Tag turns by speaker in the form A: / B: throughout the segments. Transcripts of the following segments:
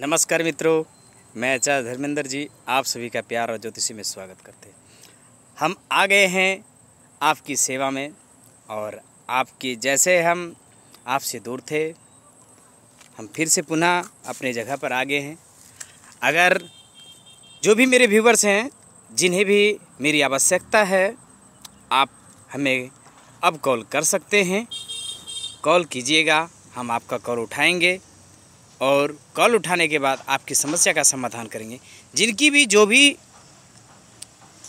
A: नमस्कार मित्रों मैं आचार्य धर्मेंद्र जी आप सभी का प्यार और ज्योतिषी में स्वागत करते हैं हम आ गए हैं आपकी सेवा में और आपकी जैसे हम आपसे दूर थे हम फिर से पुनः अपने जगह पर आ गए हैं अगर जो भी मेरे व्यूवर्स हैं जिन्हें भी मेरी आवश्यकता है आप हमें अब कॉल कर सकते हैं कॉल कीजिएगा हम आपका कॉल उठाएंगे और कॉल उठाने के बाद आपकी समस्या का समाधान करेंगे जिनकी भी जो भी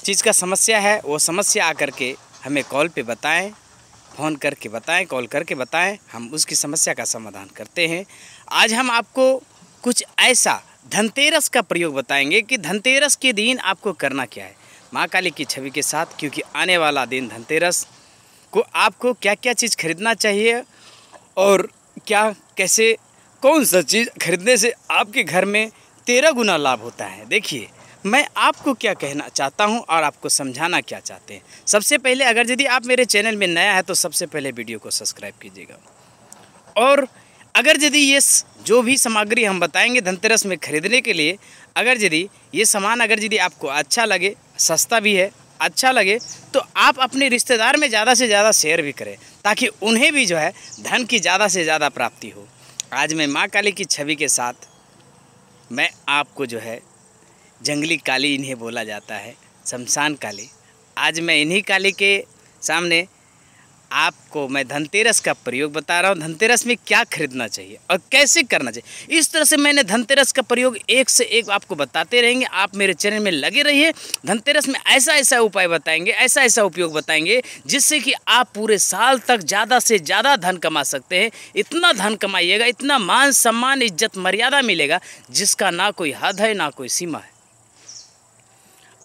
A: चीज़ का समस्या है वो समस्या आ के हमें कॉल पे बताएं फ़ोन करके बताएं कॉल करके बताएं हम उसकी समस्या का समाधान करते हैं आज हम आपको कुछ ऐसा धनतेरस का प्रयोग बताएंगे कि धनतेरस के दिन आपको करना क्या है माँ काली की छवि के साथ क्योंकि आने वाला दिन धनतेरस को आपको क्या क्या चीज़ खरीदना चाहिए और क्या कैसे कौन सा चीज़ खरीदने से आपके घर में तेरह गुना लाभ होता है देखिए मैं आपको क्या कहना चाहता हूं और आपको समझाना क्या चाहते हैं सबसे पहले अगर यदि आप मेरे चैनल में नया है तो सबसे पहले वीडियो को सब्सक्राइब कीजिएगा और अगर यदि ये जो भी सामग्री हम बताएंगे धनतेरस में खरीदने के लिए अगर यदि ये सामान अगर यदि आपको अच्छा लगे सस्ता भी है अच्छा लगे तो आप अपने रिश्तेदार में ज़्यादा से ज़्यादा शेयर भी करें ताकि उन्हें भी जो है धन की ज़्यादा से ज़्यादा प्राप्ति हो आज मैं माँ काली की छवि के साथ मैं आपको जो है जंगली काली इन्हें बोला जाता है शमशान काली आज मैं इन्हीं काली के सामने आपको मैं धनतेरस का प्रयोग बता रहा हूँ धनतेरस में क्या खरीदना चाहिए और कैसे करना चाहिए इस तरह से मैंने धनतेरस का प्रयोग एक से एक आपको बताते रहेंगे आप मेरे चैनल में लगे रहिए धनतेरस में ऐसा ऐसा उपाय बताएंगे ऐसा ऐसा उपयोग बताएंगे जिससे कि आप पूरे साल तक ज़्यादा से ज़्यादा धन कमा सकते हैं इतना धन कमाइएगा इतना मान सम्मान इज्जत मर्यादा मिलेगा जिसका ना कोई हद है ना कोई सीमा है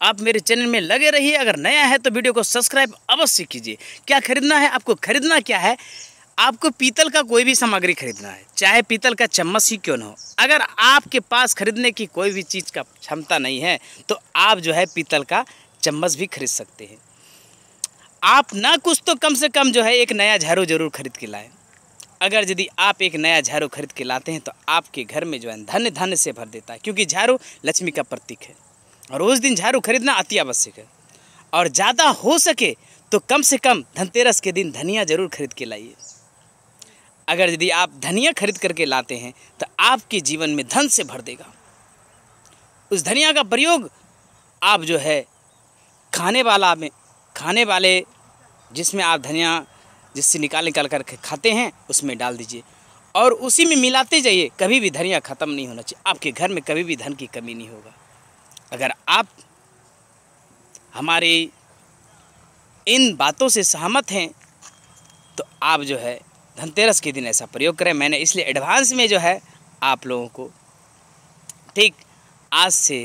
A: आप मेरे चैनल में लगे रहिए अगर नया है तो वीडियो को सब्सक्राइब अवश्य कीजिए क्या खरीदना है आपको खरीदना क्या है आपको पीतल का कोई भी सामग्री खरीदना है चाहे पीतल का चम्मच ही क्यों ना हो अगर आपके पास खरीदने की कोई भी चीज़ का क्षमता नहीं है तो आप जो है पीतल का चम्मच भी खरीद सकते हैं आप ना कुछ तो कम से कम जो है एक नया झाड़ू जरूर खरीद के लाएँ अगर यदि आप एक नया झाड़ू खरीद के लाते हैं तो आपके घर में जो है धन्य धन्य से भर देता है क्योंकि झाड़ू लक्ष्मी का प्रतीक है रोज़ दिन झाड़ू खरीदना अति आवश्यक है और ज़्यादा हो सके तो कम से कम धनतेरस के दिन धनिया ज़रूर खरीद के लाइए अगर यदि आप धनिया खरीद करके लाते हैं तो आपके जीवन में धन से भर देगा उस धनिया का प्रयोग आप जो है खाने वाला में खाने वाले जिसमें आप धनिया जिससे निकाल निकाल कर खाते हैं उसमें डाल दीजिए और उसी में मिलाते जाइए कभी भी धनिया ख़त्म नहीं होना चाहिए आपके घर में कभी भी धन की कमी नहीं होगा अगर आप हमारी इन बातों से सहमत हैं तो आप जो है धनतेरस के दिन ऐसा प्रयोग करें मैंने इसलिए एडवांस में जो है आप लोगों को ठीक आज से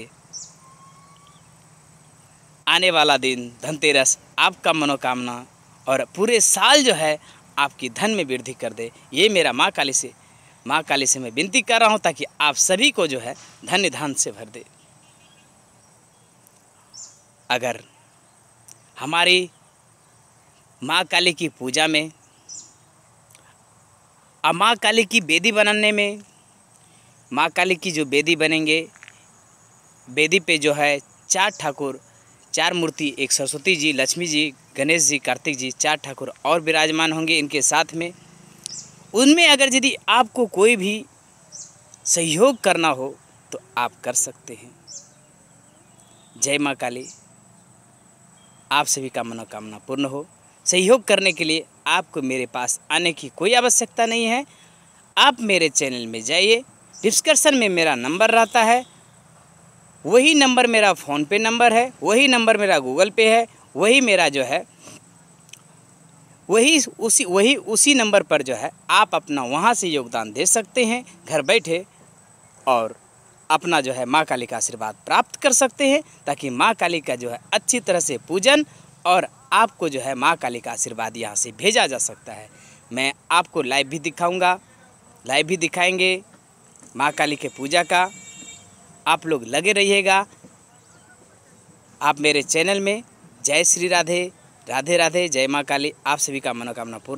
A: आने वाला दिन धनतेरस आपका मनोकामना और पूरे साल जो है आपकी धन में वृद्धि कर दे ये मेरा माँ काली से माँ काली से मैं विनती कर रहा हूँ ताकि आप सभी को जो है धन्य धन से भर दे अगर हमारी माँ काली की पूजा में और माँ काली की बेदी बनाने में माँ काली की जो बेदी बनेंगे बेदी पे जो है चार ठाकुर चार मूर्ति एक सरस्वती जी लक्ष्मी जी गणेश जी कार्तिक जी चार ठाकुर और विराजमान होंगे इनके साथ में उनमें अगर यदि आपको कोई भी सहयोग करना हो तो आप कर सकते हैं जय माँ काली आप सभी का मनोकामना पूर्ण हो सहयोग करने के लिए आपको मेरे पास आने की कोई आवश्यकता नहीं है आप मेरे चैनल में जाइए डिस्क्रिप्शन में मेरा नंबर रहता है वही नंबर मेरा फ़ोनपे नंबर है वही नंबर मेरा गूगल पे है वही मेरा जो है वही उसी वही उसी नंबर पर जो है आप अपना वहाँ से योगदान दे सकते हैं घर बैठे और अपना जो है माँ काली का आशीर्वाद प्राप्त कर सकते हैं ताकि माँ काली का जो है अच्छी तरह से पूजन और आपको जो है माँ काली का आशीर्वाद यहाँ से भेजा जा सकता है मैं आपको लाइव भी दिखाऊंगा लाइव भी दिखाएंगे माँ काली के पूजा का आप लोग लगे रहिएगा आप मेरे चैनल में जय श्री राधे राधे राधे जय माँ काली आप सभी का मनोकामना पूर्ण